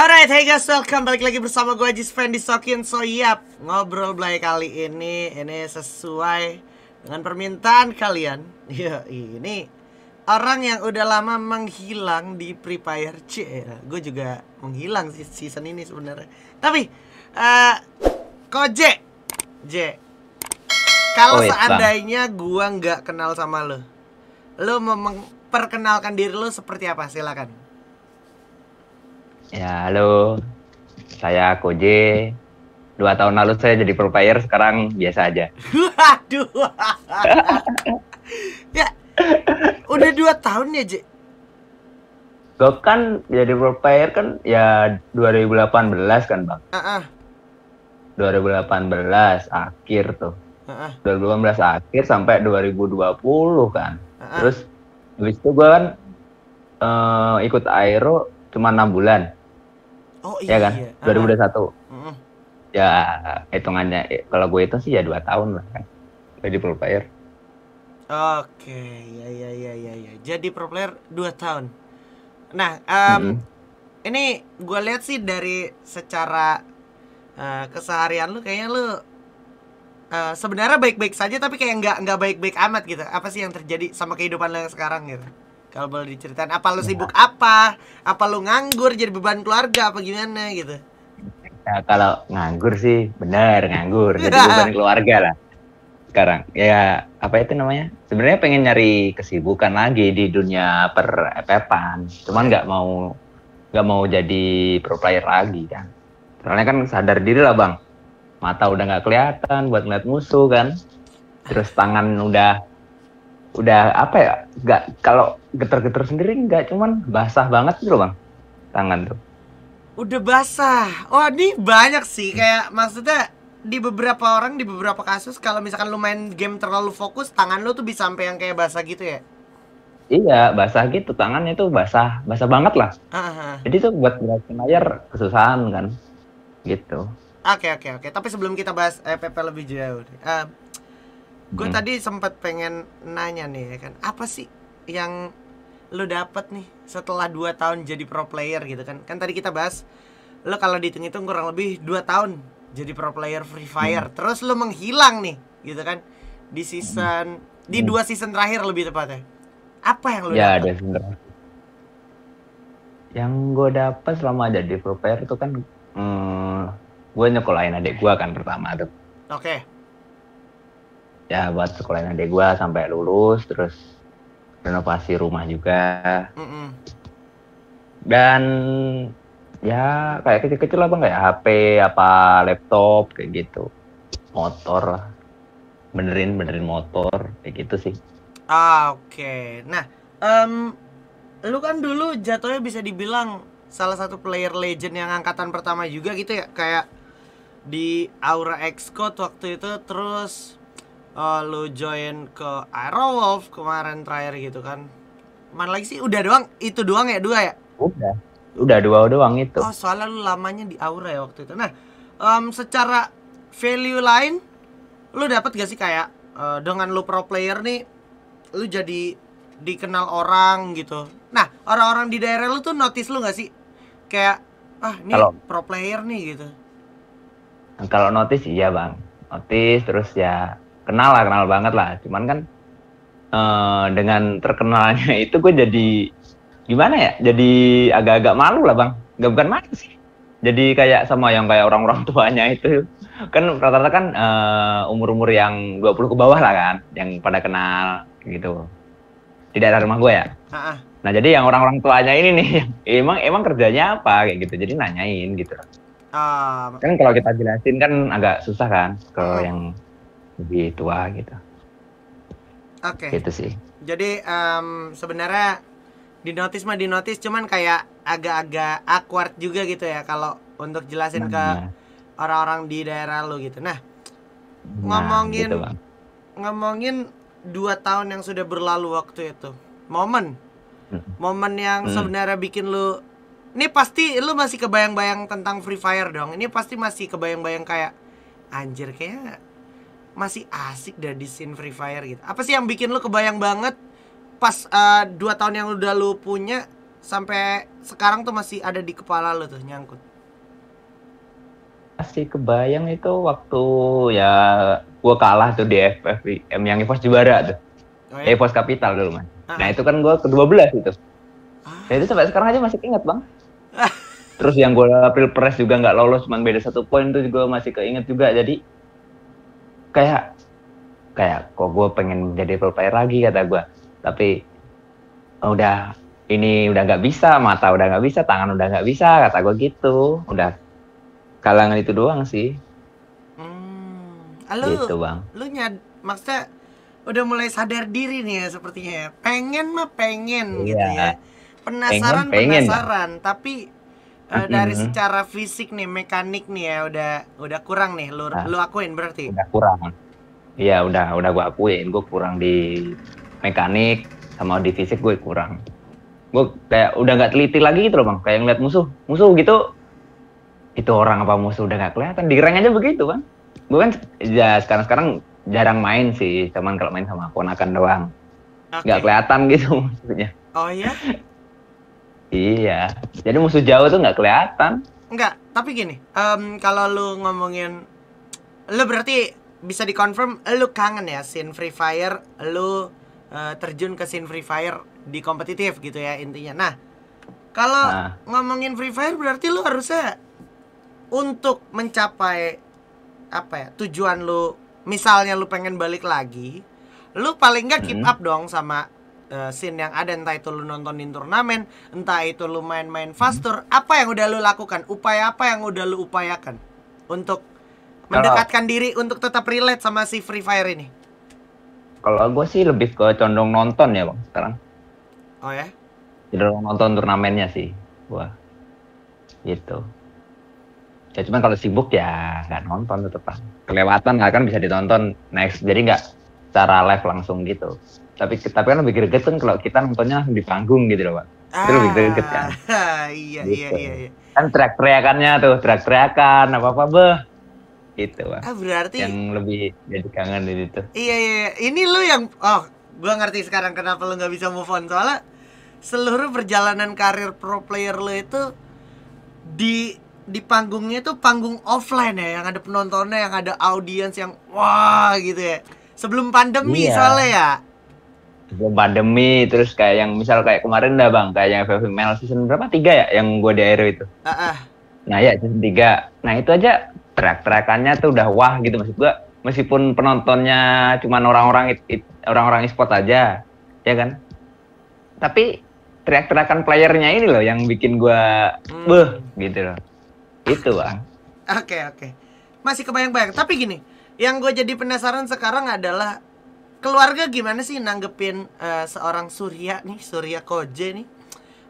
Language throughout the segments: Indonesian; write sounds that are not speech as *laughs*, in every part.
Alright, hey guys, welcome balik lagi bersama gue Jis Fendi Sokin So yap, ngobrol belai kali ini Ini sesuai dengan permintaan kalian *laughs* Ya, ini orang yang udah lama menghilang di Free Fire C ya, Gue juga menghilang season ini sebenarnya. Tapi, uh, eh, Koje J Kalau oh, iya, seandainya gue nggak kenal sama lo Lo mau memperkenalkan diri lo seperti apa? Silakan Ya, halo. Saya Koje. Dua tahun lalu saya jadi pro player, sekarang biasa aja. Waduh. *laughs* ya, udah dua tahun ya, Je? Gue kan jadi pro player kan ya 2018 kan, Bang? Uh -uh. 2018 akhir tuh. Uh -uh. 2018 akhir sampai 2020 kan. Uh -uh. Terus habis itu gue kan uh, ikut Aero cuma enam bulan. Oh ya iya. Ya kan? Iya. 2021. Ah. uh Ya hitungannya ya, kalau gue itu sih ya dua tahun lah kan. Jadi pro player. Oke, ya ya ya ya ya. Jadi pro player dua tahun. Nah, um, hmm. ini gue lihat sih dari secara uh, keseharian lu kayaknya lu Uh, sebenarnya baik-baik saja tapi kayak nggak nggak baik-baik amat gitu apa sih yang terjadi sama kehidupan lo yang sekarang gitu kalau boleh diceritain, apa lu iya. sibuk ya. apa? Apa lu nganggur jadi beban keluarga apa gimana gitu? Ya, kalau nganggur sih, bener nganggur. Jadi *laughs* beban keluarga lah sekarang. Ya apa itu namanya? Sebenarnya pengen nyari kesibukan lagi di dunia per epepan. Cuman nggak mau nggak mau jadi pro player lagi kan. Soalnya kan sadar diri lah bang. Mata udah nggak kelihatan buat ngeliat musuh kan. Terus tangan udah udah apa ya nggak kalau geter-geter sendiri nggak cuman basah banget gitu bang tangan tuh udah basah oh ini banyak sih kayak maksudnya di beberapa orang di beberapa kasus kalau misalkan lu main game terlalu fokus tangan lu tuh bisa sampai yang kayak basah gitu ya iya basah gitu tangannya tuh basah basah banget lah Aha. jadi tuh buat gerakin layar kesusahan kan gitu oke okay, oke okay, oke okay. tapi sebelum kita bahas eh, lebih jauh uh, Gue hmm. tadi sempat pengen nanya nih ya kan, apa sih yang lo dapat nih setelah 2 tahun jadi pro player gitu kan? Kan tadi kita bahas lo kalau dihitung-hitung kurang lebih 2 tahun jadi pro player Free hmm. Fire. Hmm. Terus lo menghilang nih gitu kan di season hmm. di dua season terakhir lebih tepatnya. Apa yang lo ya, dapat? Yang gue dapat selama ada di pro player itu kan hmm, gue nyekolahin adik gue kan pertama tuh. Oke. Okay ya buat sekolahin adik gue sampai lulus terus renovasi rumah juga mm -mm. dan ya kayak kecil-kecil lah bang kayak HP apa laptop kayak gitu motor benerin benerin motor kayak gitu sih ah, oke okay. nah um, lu kan dulu jatuhnya bisa dibilang salah satu player legend yang angkatan pertama juga gitu ya kayak di Aura Excode waktu itu terus uh, lu join ke Wolf kemarin terakhir gitu kan mana lagi sih udah doang itu doang ya dua ya udah udah dua doang itu oh soalnya lu lamanya di Aura ya waktu itu nah um, secara value lain lu dapat gak sih kayak uh, dengan lu pro player nih lu jadi dikenal orang gitu nah orang-orang di daerah lu tuh notice lu gak sih kayak ah ini Halo. pro player nih gitu kalau notice iya bang notice terus ya kenal lah kenal banget lah cuman kan uh, dengan terkenalnya itu gue jadi gimana ya jadi agak-agak malu lah bang nggak bukan malu sih jadi kayak sama yang kayak orang-orang *laughs* tuanya itu kan rata-rata kan uh, umur-umur yang 20 ke bawah lah kan yang pada kenal gitu tidak ada rumah gue ya nah jadi yang orang-orang tuanya ini nih *laughs* emang emang kerjanya apa kayak gitu jadi nanyain gitu uh, kan kalau kita jelasin kan agak susah kan kalau uh. yang lebih gitu, ah, tua gitu. Oke. Okay. Gitu sih. Jadi um, sebenarnya di notis mah di notice cuman kayak agak-agak awkward juga gitu ya kalau untuk jelasin nah, ke orang-orang di daerah lu gitu. Nah, nah ngomongin gitu ngomongin dua tahun yang sudah berlalu waktu itu. Momen hmm. momen yang hmm. sebenarnya bikin lu ini pasti lu masih kebayang-bayang tentang Free Fire dong. Ini pasti masih kebayang-bayang kayak anjir kayak masih asik di scene Free Fire gitu. Apa sih yang bikin lu kebayang banget pas uh, dua tahun yang udah lu punya sampai sekarang tuh masih ada di kepala lu tuh nyangkut? Masih kebayang itu waktu ya gua kalah tuh di FFM yang EVOS juara tuh. Oh, ya? EVOS Capital dulu man. Ah. Nah itu kan gua ke-12 itu. Ah. Nah, itu sampai sekarang aja masih inget bang. *laughs* Terus yang gua April Press juga nggak lolos, cuma beda satu poin tuh juga masih keinget juga. Jadi kayak kayak kok gue pengen jadi pro player lagi kata gue tapi oh, udah ini udah nggak bisa mata udah nggak bisa tangan udah nggak bisa kata gue gitu udah kalangan itu doang sih hmm, lu gitu bang lu nyad maksudnya udah mulai sadar diri nih ya sepertinya ya. pengen mah pengen iya. gitu ya penasaran pengen, pengen, penasaran bang. tapi Eh, dari secara fisik nih mekanik nih ya udah udah kurang nih lu nah, lu akuin berarti udah kurang iya udah udah gua akuin gua kurang di mekanik sama di fisik gue kurang gua kayak udah nggak teliti lagi gitu loh bang kayak ngeliat musuh musuh gitu itu orang apa musuh udah nggak kelihatan di rank aja begitu kan gua kan ya sekarang sekarang jarang main sih cuman kalau main sama ponakan doang nggak okay. kelihatan gitu *laughs* maksudnya oh iya Iya. Jadi musuh jauh tuh nggak kelihatan. Enggak, tapi gini, um, kalau lu ngomongin lu berarti bisa dikonfirm lu kangen ya sin Free Fire, lu uh, terjun ke sin Free Fire di kompetitif gitu ya intinya. Nah, kalau nah. ngomongin Free Fire berarti lu harusnya untuk mencapai apa ya tujuan lu misalnya lu pengen balik lagi lu paling nggak keep hmm. up dong sama Eh, scene yang ada entah itu lu nontonin turnamen entah itu lu main-main faster, hmm. apa yang udah lu lakukan upaya apa yang udah lu upayakan untuk mendekatkan diri untuk tetap relate sama si Free Fire ini kalau gue sih lebih ke condong nonton ya bang sekarang oh ya condong nonton turnamennya sih gua gitu ya cuman kalau sibuk ya nggak nonton tetap kelewatan nggak kan bisa ditonton next jadi nggak cara live langsung gitu tapi tapi kan lebih greget kan kalau kita nontonnya langsung di panggung gitu loh pak ah, itu lebih greget kan ah, iya, iya, gitu. iya iya kan teriak teriakannya tuh teriak teriakan apa apa beh itu pak ah, berarti yang lebih jadi kangen di situ iya, iya iya ini lu yang oh gua ngerti sekarang kenapa lu nggak bisa move on soalnya seluruh perjalanan karir pro player lu itu di di panggungnya tuh panggung offline ya yang ada penontonnya yang ada audiens yang wah gitu ya sebelum pandemi iya. soalnya ya sebelum pandemi terus kayak yang misal kayak kemarin dah bang kayak yang FF season berapa tiga ya yang gue di Aero itu uh -uh. nah ya season tiga nah itu aja track-trackannya tuh udah wah gitu maksud gue meskipun penontonnya cuma orang-orang orang-orang e-sport aja ya kan tapi teriak-teriakan playernya ini loh yang bikin gue hmm. beh gitu loh itu bang oke okay, oke okay. masih kebayang-bayang tapi gini yang gue jadi penasaran sekarang adalah keluarga gimana sih nanggepin uh, seorang Surya nih, Surya Koje nih?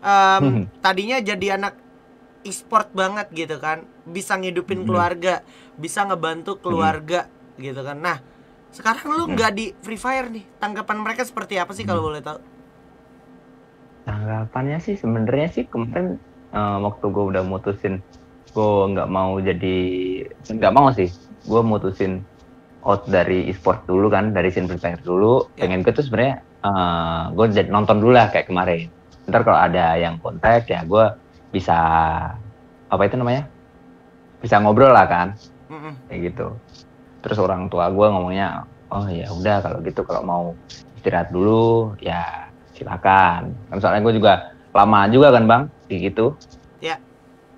Um, tadinya jadi anak e-sport banget gitu kan, bisa ngidupin hmm. keluarga, bisa ngebantu hmm. keluarga gitu kan. Nah, sekarang lu nggak di Free Fire nih, tanggapan mereka seperti apa sih kalau boleh tahu? Tanggapannya sih sebenarnya sih kemarin uh, waktu gue udah mutusin gue nggak mau jadi nggak mau sih gue mutusin out dari e-sport dulu kan dari scene free fire dulu yeah. pengen gue tuh sebenarnya uh, eh, gue nonton dulu lah kayak kemarin ntar kalau ada yang kontak ya gue bisa apa itu namanya bisa ngobrol lah kan Mm-mm. kayak gitu terus orang tua gue ngomongnya oh ya udah kalau gitu kalau mau istirahat dulu ya silakan kan soalnya gue juga lama juga kan bang kayak gitu ya yeah.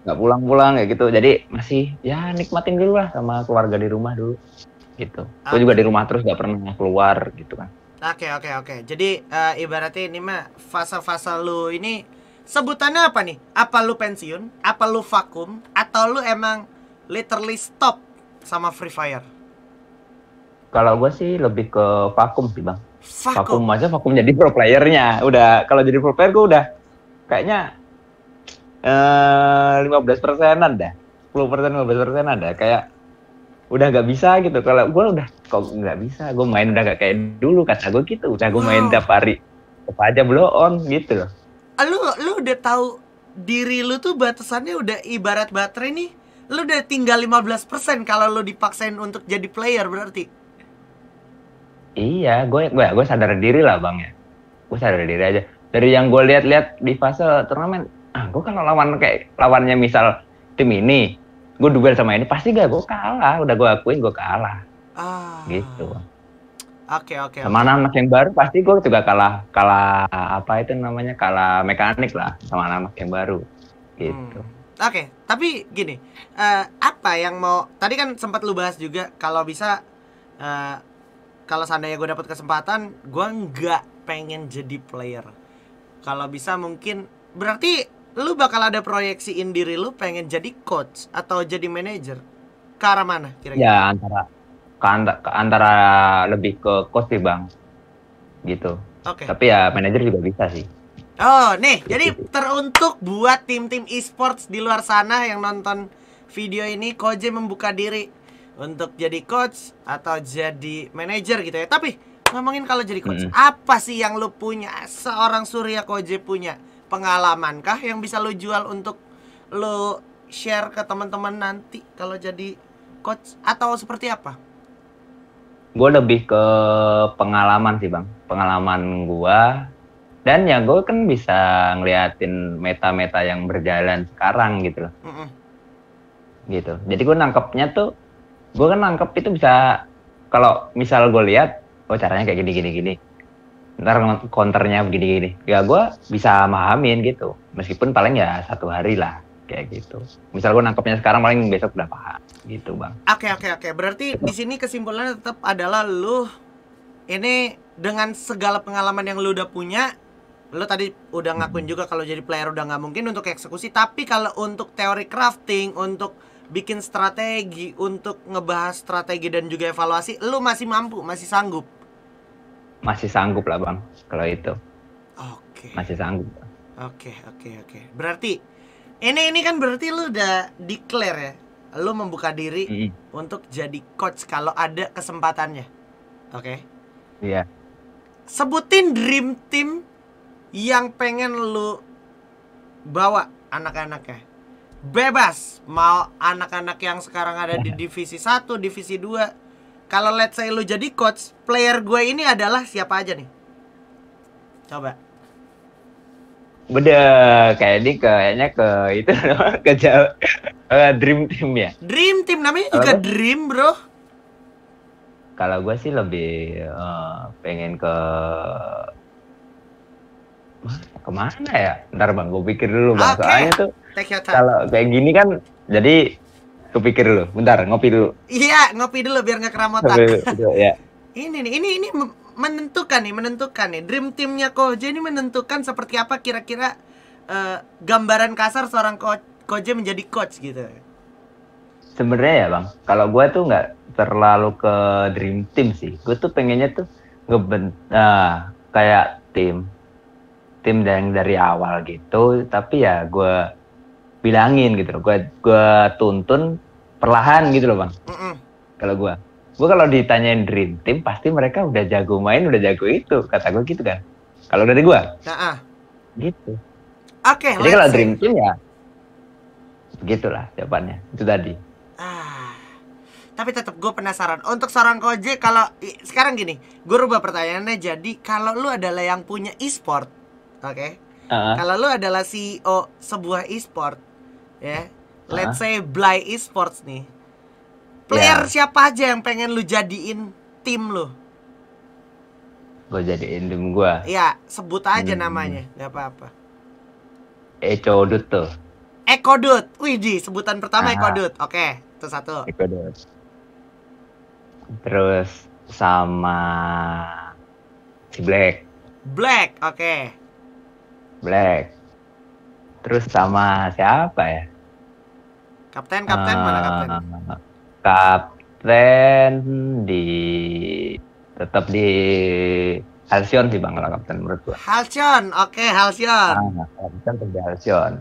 nggak pulang-pulang kayak gitu jadi masih ya nikmatin dulu lah sama keluarga di rumah dulu gitu. Gue juga di ah, rumah terus gak pernah keluar gitu kan. Oke okay, oke okay, oke. Okay. Jadi uh, ibaratnya ini mah fase-fase lu ini sebutannya apa nih? Apa lu pensiun? Apa lu vakum? Atau lu emang literally stop sama Free Fire? Kalau gue sih lebih ke vakum sih bang. Vakum, vakum aja vakum jadi pro playernya. Udah kalau jadi pro player gue udah kayaknya eh, lima belas persenan dah. sepuluh persen, lima belas persen ada. Kayak udah nggak bisa gitu kalau gue udah kok nggak bisa gue main udah nggak kayak dulu kata gue gitu udah gue main tiap hari apa aja belum on gitu loh ah, lu lu udah tahu diri lu tuh batasannya udah ibarat baterai nih lu udah tinggal 15% kalau lu dipaksain untuk jadi player berarti iya gue gue gue sadar diri lah bang ya gue sadar diri aja dari yang gue lihat-lihat di fase turnamen ah gue kalau lawan kayak lawannya misal tim ini gue duel sama ini pasti gak gue kalah udah gue akuin gue kalah ah. gitu Oke oke. Okay, sama okay. anak yang baru pasti gue juga kalah kalah apa itu namanya kalah mekanik lah sama anak yang baru gitu. Hmm. Oke, okay. tapi gini, uh, apa yang mau tadi kan sempat lu bahas juga kalau bisa uh, kalau seandainya gue dapat kesempatan, gue nggak pengen jadi player. Kalau bisa mungkin berarti lu bakal ada proyeksiin diri lu pengen jadi coach atau jadi manager ke arah mana kira-kira? Ya antara ke, antara ke antara lebih ke coach sih bang, gitu. Oke. Okay. Tapi ya manager juga bisa sih. Oh nih, jadi gitu. teruntuk buat tim-tim esports di luar sana yang nonton video ini, Koje membuka diri untuk jadi coach atau jadi manager gitu ya. Tapi ngomongin kalau jadi coach, hmm. apa sih yang lu punya seorang Surya Koje punya? pengalaman kah yang bisa lo jual untuk lo share ke teman-teman nanti kalau jadi coach atau seperti apa? Gue lebih ke pengalaman sih bang, pengalaman gue dan ya gue kan bisa ngeliatin meta-meta yang berjalan sekarang gitu loh. Mm -mm. Gitu. Jadi gue nangkepnya tuh, gue kan nangkep itu bisa kalau misal gue lihat, oh caranya kayak gini gini gini ntar konternya begini-gini ya gue bisa mahamin gitu meskipun paling ya satu hari lah kayak gitu misal gue nangkepnya sekarang paling besok udah paham gitu bang oke okay, oke okay, oke okay. berarti di sini kesimpulannya tetap adalah lu ini dengan segala pengalaman yang lu udah punya lu tadi udah ngakuin juga kalau jadi player udah nggak mungkin untuk eksekusi tapi kalau untuk teori crafting untuk bikin strategi untuk ngebahas strategi dan juga evaluasi lu masih mampu masih sanggup masih sanggup lah bang kalau itu. Okay. Masih sanggup. Oke okay, oke okay, oke. Okay. Berarti ini ini kan berarti lu udah declare ya, lu membuka diri mm untuk jadi coach kalau ada kesempatannya. Oke. Okay? Iya. Sebutin dream team yang pengen lu bawa anak-anaknya. Bebas mau anak-anak yang sekarang ada di *laughs* divisi 1, divisi 2, kalau let's say lu jadi coach, player gue ini adalah siapa aja nih? Coba. Beda kayak ke kayaknya ke itu *laughs* ke jauh, eh, uh, Dream Team ya. Dream Team namanya juga Apa? Dream, Bro. Kalau gue sih lebih uh, pengen ke kemana ya? Ntar bang, gue pikir dulu bang. Okay. Soalnya tuh kalau kayak gini kan, jadi kepikir dulu. Bentar, ngopi dulu. Iya, ngopi dulu biar nggak keramotan. ya. *laughs* Ini nih, ini ini menentukan nih, menentukan nih. Dream teamnya Koje ini menentukan seperti apa kira-kira uh, gambaran kasar seorang ko Koje menjadi coach gitu. Sebenarnya ya bang, kalau gue tuh nggak terlalu ke dream team sih. Gue tuh pengennya tuh ngeben, uh, ah, kayak tim, tim yang dari awal gitu. Tapi ya gue bilangin gitu loh. Gue gue tuntun perlahan gitu loh bang. Mm -mm. Kalau gue, gue kalau ditanyain dream team pasti mereka udah jago main, udah jago itu. Kata gue gitu kan. Kalau dari gue, nah, ah. gitu. Oke. Okay, Jadi kalau dream team ya, begitulah jawabannya. Itu tadi. Ah, tapi tetap gue penasaran. Untuk seorang Koje, kalau sekarang gini, gue rubah pertanyaannya. Jadi kalau lu adalah yang punya e-sport, oke? Okay? Uh -huh. Kalau lu adalah CEO sebuah e-sport, ya. Let's say Bly Esports nih. Player yeah. siapa aja yang pengen lu jadiin tim lu? Gue jadiin tim gua. Iya, sebut aja hmm. namanya, nggak apa-apa. Eko Dut tuh. Eko Dut. Widi, sebutan pertama Aha. Dut. Oke, okay, itu satu. Eko Dut. Terus sama si Black. Black, oke. Okay. Black. Terus sama siapa ya? Kapten, kapten uh, mana kapten? Ah, kapten di tetap di Halcyon sih Bang kalau kapten menurut gua. Halcyon, oke okay, Halcyon. Nah, kapten tetap di Halcyon.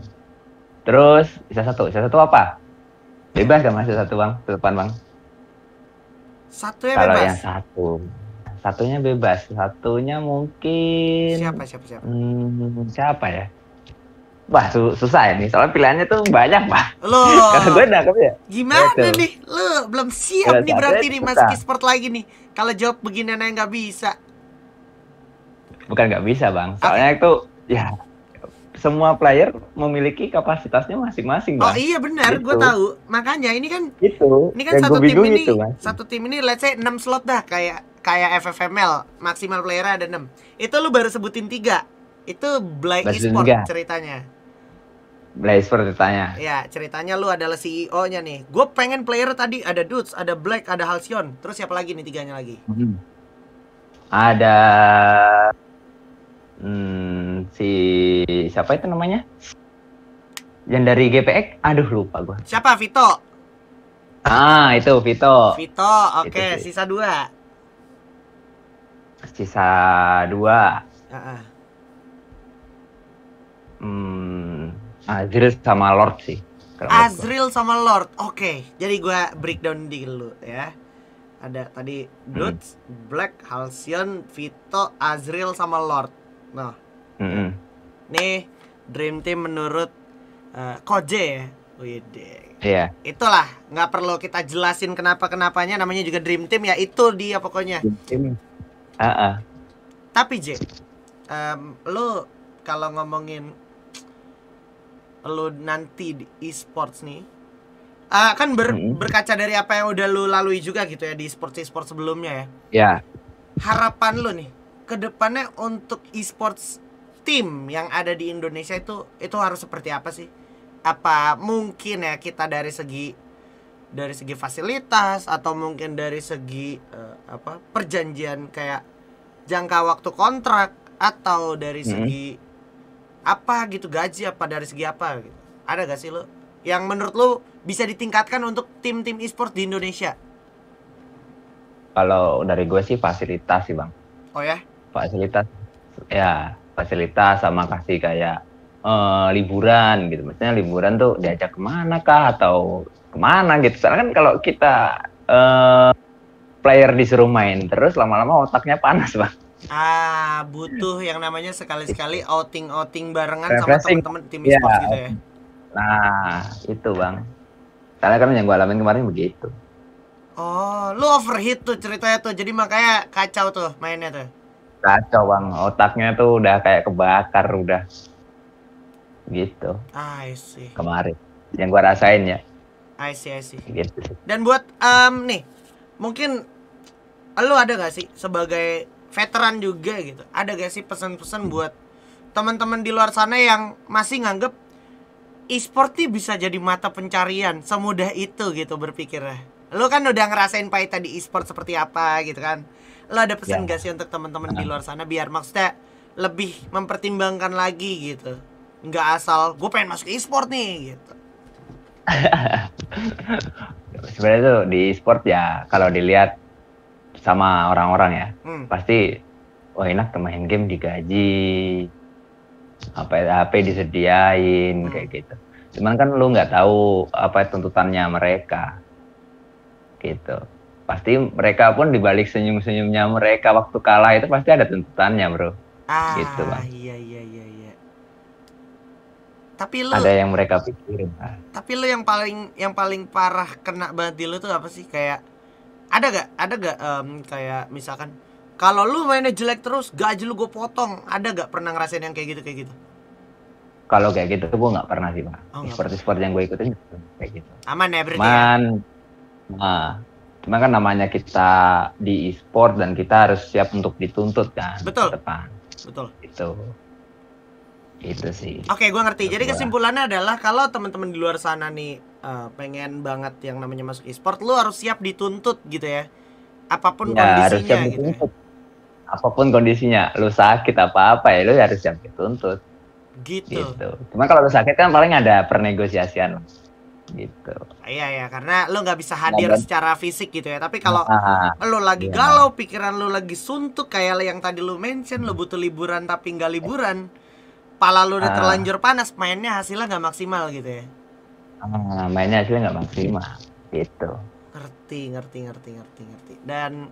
Terus bisa satu, bisa satu apa? Bebas gak kan, masih satu Bang, depan Bang. satu ya bebas. yang satu. Satunya bebas, satunya mungkin Siapa siapa siapa? Hmm, siapa ya? wah su susah ini soalnya pilihannya tuh banyak pak loh kalau gue nangkep ya gimana gitu. nih lo belum siap nih berarti nih mas sport lagi nih kalau jawab begini yang nggak bisa bukan nggak bisa bang soalnya okay. itu ya semua player memiliki kapasitasnya masing-masing oh, bang. Oh iya benar, gitu. gue tahu. Makanya ini kan itu. Ini kan satu tim ini, itu, satu tim ini let's say 6 slot dah kayak kayak FFML, maksimal player ada 6. Itu lu baru sebutin tiga Itu Blind Esports ceritanya. Blazer ceritanya. Ya, ceritanya lu adalah CEO-nya nih. Gue pengen player tadi ada Dudes, ada Black, ada Halcyon. Terus siapa lagi nih tiganya lagi? Hmm. Ada hmm, si siapa itu namanya? Yang dari GPX, aduh lupa gue. Siapa Vito? Ah, itu Vito. Vito, oke, okay. sisa dua. Sisa dua. Uh -uh. Hmm, Azril sama Lord sih. Azril gua. sama Lord. Oke, okay. jadi gue breakdown dulu ya. Ada tadi Bloods, hmm. Black, Halcyon, Vito, Azril sama Lord. Nah. Hmm. Nih Dream Team menurut uh, Koje ya. Iya. Yeah. Itulah, Gak perlu kita jelasin kenapa-kenapanya namanya juga Dream Team ya itu dia pokoknya. Dream Team. Uh -uh. Tapi J, um, lu kalau ngomongin lu nanti di e-sports nih uh, kan ber, hmm. berkaca dari apa yang udah lu lalui juga gitu ya di e-sports e-sports sebelumnya ya. Ya. Harapan lu nih kedepannya untuk e-sports tim yang ada di Indonesia itu itu harus seperti apa sih? Apa mungkin ya kita dari segi dari segi fasilitas atau mungkin dari segi uh, apa perjanjian kayak jangka waktu kontrak atau dari mm-hmm. segi hmm apa gitu gaji apa dari segi apa gitu. ada gak sih lo yang menurut lo bisa ditingkatkan untuk tim-tim e-sport di Indonesia kalau dari gue sih fasilitas sih bang oh ya fasilitas ya fasilitas sama kasih kayak uh, liburan gitu maksudnya liburan tuh diajak kemana kah atau kemana gitu soalnya kan kalau kita uh, player disuruh main terus lama-lama otaknya panas bang Ah, butuh yang namanya sekali-sekali outing-outing barengan Refreshing. sama teman-teman tim yeah. Iya. sport gitu ya. Nah, itu Bang. Karena kan yang gue alamin kemarin begitu. Oh, lu overheat tuh ceritanya tuh. Jadi makanya kacau tuh mainnya tuh. Kacau, Bang. Otaknya tuh udah kayak kebakar udah. Gitu. Ah, I see. Kemarin yang gue rasain ya. I see, I see. Gitu. Dan buat um, nih, mungkin lu ada gak sih sebagai veteran juga gitu ada gak sih pesan-pesan buat teman-teman di luar sana yang masih nganggep e-sport nih bisa jadi mata pencarian semudah itu gitu berpikirnya lo kan udah ngerasain pahit tadi e-sport seperti apa gitu kan lo ada pesan ya. gak sih untuk teman-teman di nah. luar sana biar maksudnya lebih mempertimbangkan lagi gitu nggak asal gue pengen masuk e-sport nih gitu *laughs* sebenarnya tuh di e-sport ya kalau dilihat sama orang-orang ya hmm. pasti wah enak main game digaji apa ya, HP disediain hmm. kayak gitu cuman kan lu nggak tahu apa ya tuntutannya mereka gitu pasti mereka pun dibalik senyum-senyumnya mereka waktu kalah itu pasti ada tuntutannya bro ah, gitu bang iya iya iya iya tapi lu ada yang mereka pikirin tapi lu yang paling yang paling parah kena banget di lu tuh apa sih kayak ada gak ada gak um, kayak misalkan kalau lu mainnya jelek terus gaji lu gue potong ada gak pernah ngerasain yang kayak gitu kayak gitu kalau kayak gitu gue nggak pernah sih pak oh, seperti sport yang gue ikutin kayak gitu aman ya berarti Man, ya? nah, cuman kan namanya kita di e-sport dan kita harus siap untuk dituntut kan betul depan betul itu itu sih oke okay, gue ngerti jadi gitu kesimpulannya adalah kalau teman-teman di luar sana nih uh, pengen banget yang namanya masuk e-sport lu harus siap dituntut gitu ya apapun ya, kondisinya harus siap gitu ya. dituntut. apapun kondisinya lu sakit apa apa ya lu harus siap dituntut gitu, gitu. cuman kalau lu sakit kan paling ada pernegosiasian gitu. Iya ya, karena lu nggak bisa nah, hadir nah, secara fisik gitu ya. Tapi kalau nah, ah, ah, lo lagi iya. galau, pikiran lu lagi suntuk kayak yang tadi lu mention, lu butuh liburan tapi nggak liburan, kepala lu udah uh, terlanjur panas mainnya hasilnya nggak maksimal gitu ya Uh, mainnya hasilnya nggak maksimal gitu ngerti ngerti ngerti ngerti ngerti dan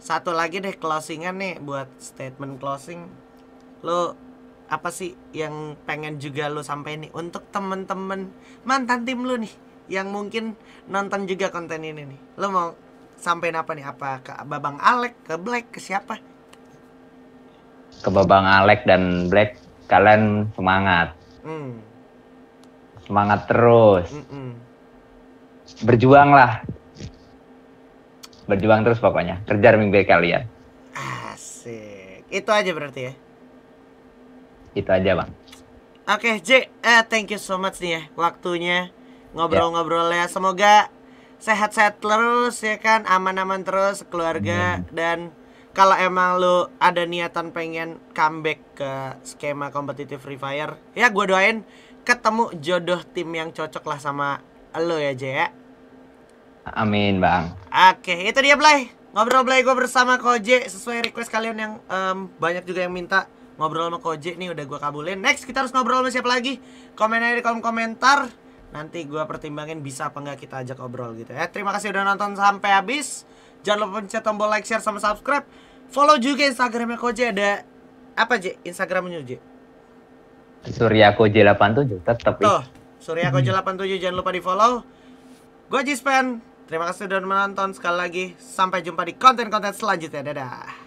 satu lagi deh closingan nih buat statement closing lo apa sih yang pengen juga lo sampai nih untuk temen-temen mantan tim lo nih yang mungkin nonton juga konten ini nih lo mau sampein apa nih apa ke Babang Alek ke Black ke siapa ke Babang Alek dan Black kalian semangat mm. semangat terus Mm-mm. berjuanglah berjuang terus pokoknya kejar mimpi kalian asik itu aja berarti ya itu aja bang oke okay, J uh, thank you so much nih ya waktunya ngobrol ngobrol yeah. semoga sehat-sehat terus ya kan aman-aman terus keluarga mm. dan kalau emang lu ada niatan pengen comeback ke skema kompetitif Free Fire, ya gue doain ketemu jodoh tim yang cocok lah sama lo ya, Jaya. Amin, Bang. Oke, itu dia Blay. Ngobrol Blay gue bersama Koje sesuai request kalian yang um, banyak juga yang minta ngobrol sama Koje nih udah gue kabulin. Next kita harus ngobrol sama siapa lagi? Komen aja di kolom komentar. Nanti gue pertimbangin bisa apa nggak kita ajak obrol gitu ya. Terima kasih udah nonton sampai habis. Jangan lupa pencet tombol like, share, sama subscribe. Follow juga Instagramnya Koje ada apa J? Instagramnya J? Surya Koje 87 tetap. Tuh, Surya Koje 87 jangan lupa di follow. Gue Jispen. Terima kasih sudah menonton sekali lagi. Sampai jumpa di konten-konten selanjutnya. Dadah.